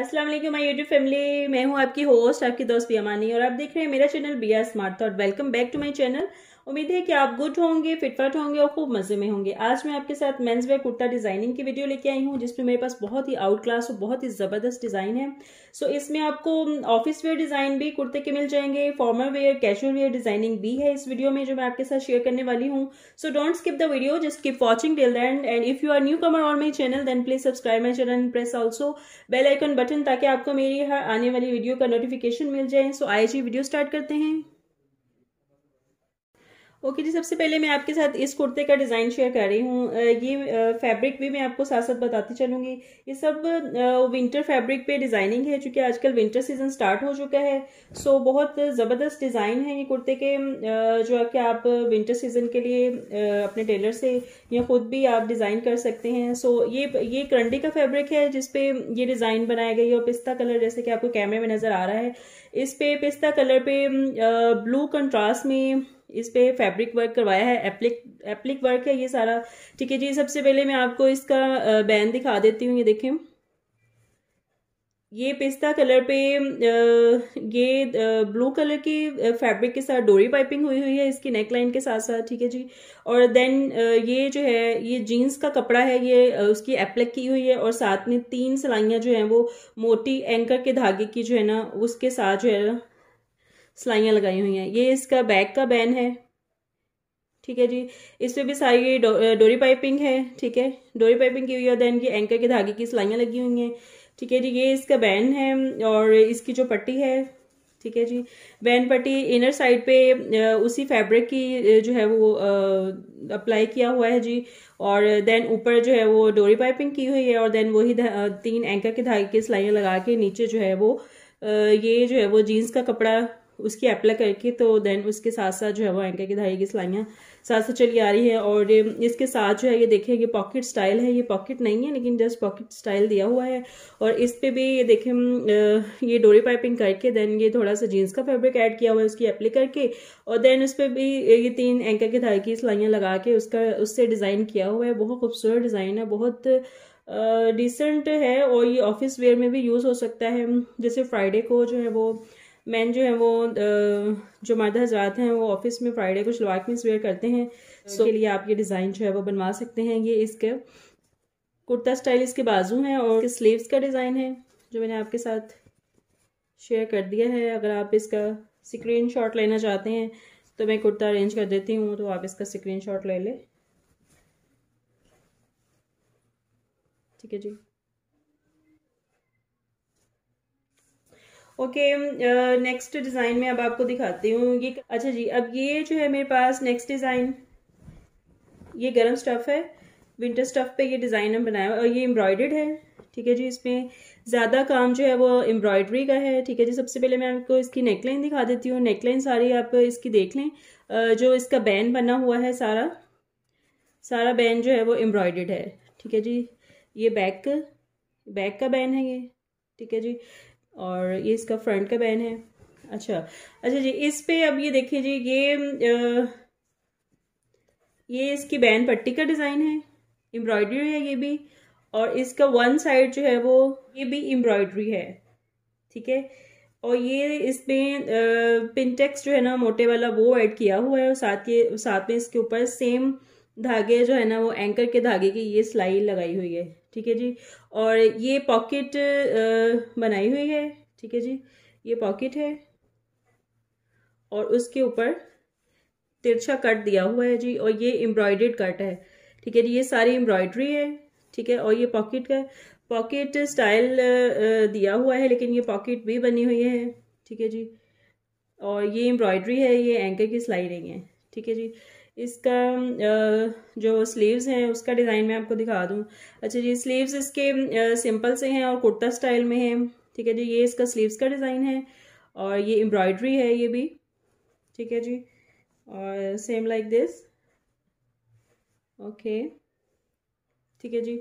अस्सलाम वालेकुम my YouTube family मैं हूं आपकी होस्ट आपकी दोस्त बी अमानी और आप देख रहे हैं मेरा channel be a smart thought welcome back to my channel उम्मीद है कि आप गुड होंगे फिटफट होंगे और खूब मज़े में होंगे आज मैं आपके साथ मेंस वेयर कुर्ता डिज़ाइनिंग की वीडियो लेके आई हूँ जिसमें मेरे पास बहुत ही आउट क्लास और बहुत ही ज़बरदस्त डिज़ाइन है सो so, इसमें आपको ऑफिस वेयर डिज़ाइन भी कुर्ते के मिल जाएंगे formal wear casual wear designing भी है इस वीडियो में जो मैं आपके साथ शेयर करने वाली हूँ so don't skip the video just keep watching till the end if you are newcomer on my channel then please subscribe my channel and press also bell icon button ताकि आपको मेरी हर आने वाली video का notification मिल जाए सो आई video start करते हैं okay okay, जी सबसे पहले मैं आपके साथ इस कुर्ते का डिज़ाइन शेयर कर रही हूँ ये फैब्रिक भी मैं आपको साथ साथ बताती चलूँगी ये सब विंटर फैब्रिक पे डिज़ाइनिंग है चूँकि आजकल विंटर सीजन स्टार्ट हो चुका है सो बहुत ज़बरदस्त डिज़ाइन है ये कुर्ते के जो है कि आप विंटर सीजन के लिए अपने टेलर से या ख़ुद भी आप डिज़ाइन कर सकते हैं सो ये ये करंडी का फैब्रिक है जिसपे ये डिज़ाइन बनाया गई है और पिस्ता कलर जैसे कि आपको कैमरे में नज़र आ रहा है इस पे पिस्ता कलर पे ब्लू कंट्रास्ट में इस पे फैब्रिक वर्क करवाया है एप्लिक एप्लिक वर्क है ये सारा ठीक है जी सबसे पहले मैं आपको इसका बैन दिखा देती हूँ ये देखें ये पिस्ता कलर पे ये ब्लू कलर की फैब्रिक के साथ डोरी पाइपिंग हुई हुई है इसकी नेक लाइन के साथ साथ ठीक है जी और देन ये जो है ये जीन्स का कपड़ा है ये उसकी एप्लिक की हुई है और साथ में तीन सिलाइयाँ जो हैं वो मोटी एंकर के धागे की जो है ना उसके साथ जो है सिलाइयाँ लगाई हुई हैं ये इसका बैक का बैन है ठीक है जी इसमें भी सारी डो, डोरी पाइपिंग है ठीक है डोरी पाइपिंग की हुई है देन ये एंकर के धागे की सिलाइयाँ लगी हुई हैं ठीक है जी ये इसका बैन है और इसकी जो पट्टी है ठीक है जी बैन पट्टी इनर साइड पे उसी फैब्रिक की जो है वो अप्लाई किया हुआ है जी और देन ऊपर जो है वो डोरी पाइपिंग की हुई है और देन वही तीन एंकर के धागे की सिलाइयाँ लगा के नीचे जो है वो ये जो है वो जीन्स का कपड़ा उसकी अप्लाई करके तो देन उसके साथ साथ जो है वो एंकर की धाई की सिलाइयाँ साथ साथ चली आ रही है और इसके साथ जो है ये देखें ये पॉकेट स्टाइल है ये पॉकेट नहीं है लेकिन जस्ट पॉकेट स्टाइल दिया हुआ है और इस पर भी ये देखें ये डोरी पाइपिंग करके देन ये थोड़ा सा जीन्स का फेब्रिक ऐड किया हुआ है उसकी अप्लाई करके और देन उस पर भी ये तीन एंकर की धाई की सिलाइयाँ लगा के उसका उससे डिज़ाइन किया हुआ है बहुत खूबसूरत डिज़ाइन है बहुत डिसेंट है और ये ऑफिस वेयर में भी यूज़ हो सकता है जैसे फ्राइडे को जो है वो मैन जो है वो जो मर्द हजरात हैं वो ऑफिस में फ्राइडे को शलवार कमीज वेयर करते हैं सो के लिए आप ये डिज़ाइन जो है वो बनवा सकते हैं ये इसके कुर्ता स्टाइल इसके बाजू हैं और स्लीव्स का डिज़ाइन है जो मैंने आपके साथ शेयर कर दिया है अगर आप इसका स्क्रीन शॉट लेना चाहते हैं तो मैं कुर्ता अरेंज कर देती हूँ तो आप इसका स्क्रीन शॉट ले लें ठीक है जी ओके नेक्स्ट डिज़ाइन में अब आपको दिखाती हूँ ये अच्छा जी अब ये जो है मेरे पास नेक्स्ट डिज़ाइन ये गर्म स्टफ़ है विंटर स्टफ़ पे ये डिज़ाइन हम बनाया और ये एम्ब्रॉयडर्ड है ठीक है जी इसमें ज़्यादा काम जो है वो एम्ब्रॉयडरी का है ठीक है जी सबसे पहले मैं आपको इसकी नेकलाइन दिखा देती हूँ नेकलाइन सारी आप इसकी देख लें जो इसका बैन बना हुआ है सारा सारा बैन जो है वो एम्ब्रॉयडर्ड है ठीक है जी ये बैक बैक का बैन है ये ठीक है जी और ये इसका फ्रंट का बैन है अच्छा अच्छा जी इस पे अब ये देखिए जी ये आ, ये इसकी बैन पट्टी का डिज़ाइन है एम्ब्रॉयडरी है ये भी और इसका वन साइड जो है वो ये भी एम्ब्रॉयडरी है ठीक है और ये इसमें पिनटेक्स जो है ना मोटे वाला वो ऐड किया हुआ है और साथ के साथ में इसके ऊपर सेम धागे जो है ना वो एंकर के धागे की ये सिलाई लगाई हुई है ठीक है जी और ये पॉकेट बनाई हुई है ठीक है जी ये पॉकेट है और उसके ऊपर तिरछा कट दिया हुआ है जी और ये एम्ब्रॉयडेड कट है ठीक है जी ये सारी एम्ब्रॉयडरी है ठीक है और ये पॉकेट का पॉकेट स्टाइल दिया हुआ है लेकिन ये पॉकेट भी बनी हुई है ठीक है जी और ये एम्ब्रॉयडरी है ये एंकर की सिलाई नहीं है ठीक है जी इसका जो स्लीव्स हैं उसका डिज़ाइन मैं आपको दिखा दूँ अच्छा जी स्लीव्स इसके सिंपल से हैं और कुर्ता स्टाइल में है ठीक है जी ये इसका स्लीव्स का डिज़ाइन है और ये एम्ब्रॉयडरी है ये भी ठीक है जी और सेम लाइक दिस ओके ठीक है जी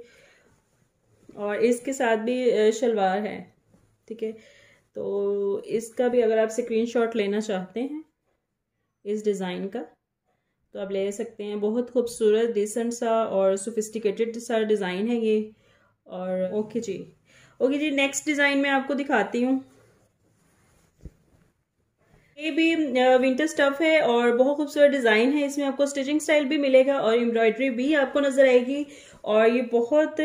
और इसके साथ भी शलवार है ठीक है तो इसका भी अगर आप स्क्रीनशॉट लेना चाहते हैं इस डिज़ाइन का तो आप ले सकते हैं बहुत खूबसूरत डिसेंट सा और सोफिस्टिकेटेड सा डिज़ाइन है ये और ओके जी ओके जी नेक्स्ट डिज़ाइन मैं आपको दिखाती हूँ ये भी विंटर स्टफ है और बहुत खूबसूरत डिज़ाइन है इसमें आपको स्टिचिंग स्टाइल भी मिलेगा और एम्ब्रॉयडरी भी आपको नज़र आएगी और ये बहुत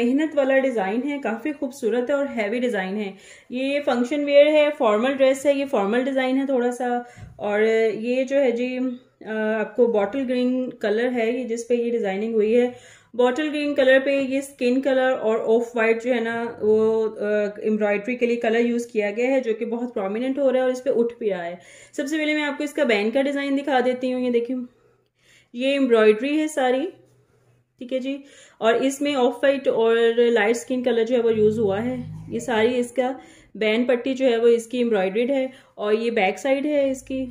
मेहनत वाला डिज़ाइन है काफ़ी खूबसूरत है और हैवी डिज़ाइन है ये फंक्शन वेयर है फॉर्मल ड्रेस है ये फॉर्मल डिज़ाइन है थोड़ा सा और ये जो है जी आपको बॉटल ग्रीन कलर है ये जिस पे ये डिजाइनिंग हुई है बॉटल ग्रीन कलर पे ये स्किन कलर और ऑफ वाइट जो है ना वो एम्ब्रॉयड्री के लिए कलर यूज किया गया है जो कि बहुत प्रोमिनेंट हो रहा है और इस पर उठ भी रहा है सबसे पहले मैं आपको इसका बैन का डिजाइन दिखा देती हूँ ये देखिए ये एम्ब्रॉयड्री है सारी ठीक है जी और इसमें ऑफ वाइट और लाइट स्किन कलर जो है वो यूज़ हुआ है ये सारी इसका बैन पट्टी जो है वो इसकी एम्ब्रॉयड्रीड है और ये बैक साइड है इसकी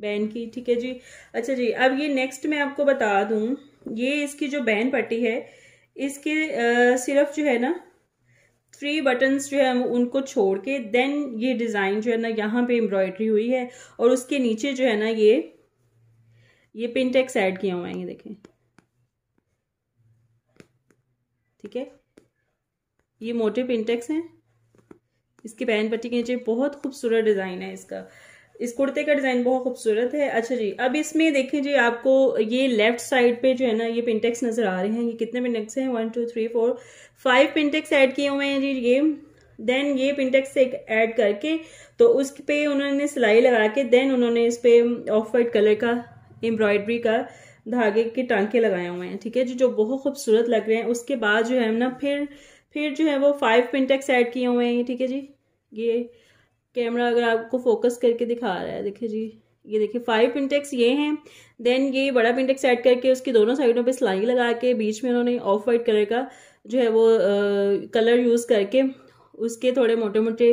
बहन की ठीक है जी अच्छा जी अब ये नेक्स्ट मैं आपको बता दूं ये इसकी जो बहन पट्टी है इसके आ, सिर्फ जो है ना थ्री बटन्स जो है उनको छोड़ के देन ये डिज़ाइन जो है ना यहाँ पे एम्ब्रॉयडरी हुई है और उसके नीचे जो है ना ये ये पिनटेक्स ऐड किया हुआ है ये देखें ठीक है ये मोटे पिनटेक्स हैं इसकी बहन पट्टी के नीचे बहुत खूबसूरत डिज़ाइन है इसका इस कुर्ते का डिज़ाइन बहुत खूबसूरत है अच्छा जी अब इसमें देखें जी आपको ये लेफ्ट साइड पे जो है ना ये पिंटेक्स नज़र आ रहे हैं ये कितने पिंटेक्स हैं one two three four five pintucks add किए हुए हैं जी ये देन ये पिंटेक्स से ऐड करके तो उस पे उन्होंने सिलाई लगा के देन उन्होंने इस पे ऑफ वाइट कलर का एम्ब्रॉयडरी का धागे के टांके लगाए हुए हैं ठीक है जी जो बहुत खूबसूरत लग रहे हैं उसके बाद जो है ना फिर फिर जो है वो फाइव पिंटेक्स ऐड किए हुए हैं ठीक है जी ये कैमरा अगर आपको फोकस करके दिखा रहा है देखिए जी ये देखिए फाइव पिनटेक्स ये हैं देन ये बड़ा पिंटेक्स ऐड करके उसकी दोनों साइडों पे सिलाई लगा के बीच में उन्होंने ऑफ वाइट कलर का जो है वो आ, कलर यूज़ करके उसके थोड़े मोटे मोटे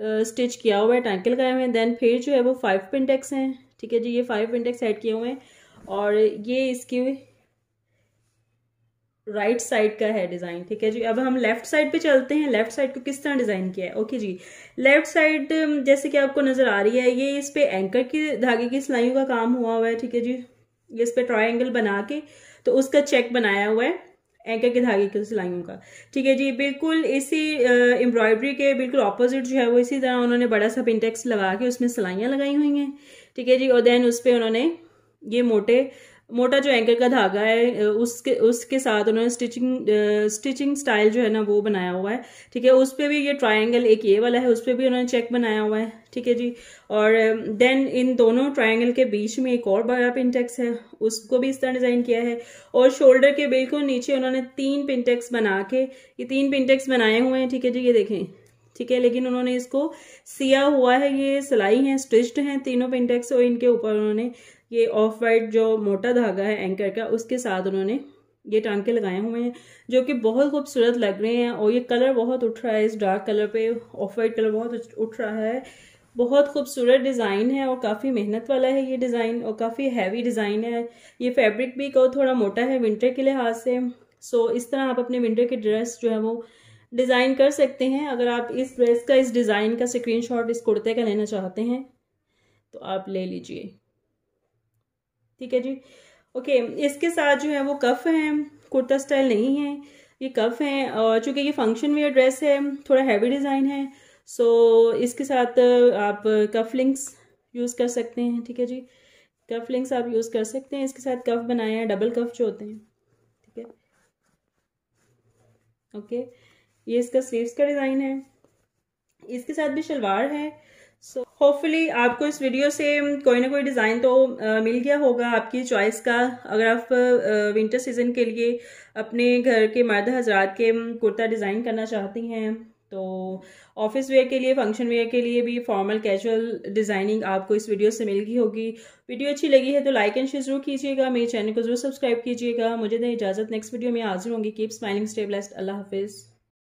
स्टिच किया हुआ है टांके लगाए हुए हैं देन फिर जो है वो फाइव पिनटेक्स हैं ठीक है जी ये फाइव पिनटेक्स ऐड किए हुए हैं और ये इसकी राइट right साइड का है डिज़ाइन ठीक है जी अब हम लेफ्ट साइड पे चलते हैं लेफ्ट साइड को किस तरह डिज़ाइन किया है ओके जी लेफ्ट साइड um, जैसे कि आपको नज़र आ रही है ये इस पे एंकर की धागे की सिलाइयों का काम हुआ हुआ है ठीक है जी ये इस पे ट्राइंगल बना के तो उसका चेक बनाया हुआ है एंकर के धागे की सिलाइयों का ठीक है जी बिल्कुल इसी एम्ब्रॉयडरी uh, के बिल्कुल ऑपोजिट जो है वो इसी तरह उन्होंने बड़ा सा पिंटेक्स लगा के उसमें सिलाइयां लगाई हुई हैं ठीक है जी और देन उस पर उन्होंने ये मोटे मोटा जो एंकल का धागा है उसके उसके साथ उन्होंने स्टिचिंग स्टिचिंग स्टाइल जो है ना वो बनाया हुआ है ठीक है उस पर भी ये ट्रायंगल एक ये वाला है उस पर भी उन्होंने चेक बनाया हुआ है ठीक है जी और देन इन दोनों ट्रायंगल के बीच में एक और बड़ा पिंटेक्स है उसको भी इस तरह डिजाइन किया है और शोल्डर के बिल्कुल नीचे उन्होंने तीन पिंटेक्स बना के ये तीन पिंटेक्स बनाए हुए हैं ठीक है जी ये देखें ठीक है लेकिन उन्होंने इसको सिया हुआ है ये सिलाई है स्टिच्ड हैं तीनों पिंटेक्स और इनके ऊपर उन्होंने ये ऑफ वाइट जो मोटा धागा है एंकर का उसके साथ उन्होंने ये टांके लगाए हुए हैं जो कि बहुत खूबसूरत लग रहे हैं और ये कलर बहुत उठ रहा है इस डार्क कलर पे ऑफ वाइट कलर बहुत उठ रहा है बहुत खूबसूरत डिज़ाइन है और काफ़ी मेहनत वाला है ये डिज़ाइन और काफ़ी हैवी डिज़ाइन है ये फैब्रिक भी को थोड़ा मोटा है विंटर के लिहाज से सो इस तरह आप अपने विंटर की ड्रेस जो है वो डिज़ाइन कर सकते हैं अगर आप इस ड्रेस का इस डिज़ाइन का स्क्रीन इस कुर्ते का लेना चाहते हैं तो आप ले लीजिए ठीक है जी ओके इसके साथ जो है वो कफ हैं कुर्ता स्टाइल नहीं है ये कफ हैं और चूंकि ये फंक्शन वेयर ड्रेस है थोड़ा हैवी डिज़ाइन है सो इसके साथ आप कफ लिंक्स यूज़ कर सकते हैं ठीक है जी कफ लिंक्स आप यूज़ कर सकते हैं इसके साथ कफ बनाए हैं डबल कफ जो होते हैं ठीक है ओके ये इसका स्लीव्स का डिज़ाइन है इसके साथ भी शलवार है होपफुली आपको इस वीडियो से कोई ना कोई डिज़ाइन तो आ, मिल गया होगा आपकी चॉइस का अगर आप आ, विंटर सीज़न के लिए अपने घर के मर्द हजरात के कुर्ता डिज़ाइन करना चाहती हैं तो ऑफिस वेयर के लिए फंक्शन वेयर के लिए भी फॉर्मल कैजुअल डिज़ाइनिंग आपको इस वीडियो से मिल गई होगी वीडियो अच्छी लगी है तो लाइक एंड शेयर जरूर कीजिएगा मेरे चैनल को जरूर सब्सक्राइब कीजिएगा मुझे दें इजाज़त नेक्स्ट वीडियो में हाजिर होंगी कीप स्माइलिंग स्टे अल्लाह हाफिज़